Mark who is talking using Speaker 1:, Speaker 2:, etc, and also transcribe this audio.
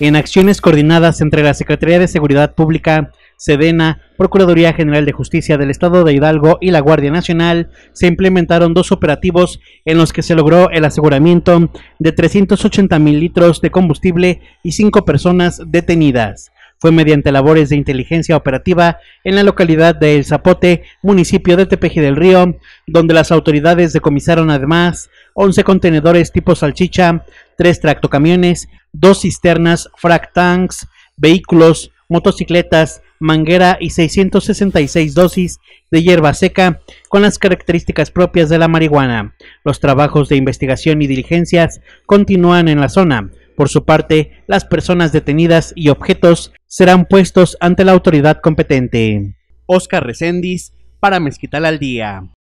Speaker 1: en acciones coordinadas entre la Secretaría de Seguridad Pública, Sedena, Procuraduría General de Justicia del Estado de Hidalgo y la Guardia Nacional, se implementaron dos operativos en los que se logró el aseguramiento de 380 mil litros de combustible y cinco personas detenidas. Fue mediante labores de inteligencia operativa en la localidad de El Zapote, municipio de Tepeji del Río, donde las autoridades decomisaron además 11 contenedores tipo salchicha, 3 tractocamiones, 2 cisternas, frac vehículos, motocicletas, manguera y 666 dosis de hierba seca con las características propias de la marihuana. Los trabajos de investigación y diligencias continúan en la zona, por su parte, las personas detenidas y objetos serán puestos ante la autoridad competente.
Speaker 2: Oscar Recendis para Mezquital al Día.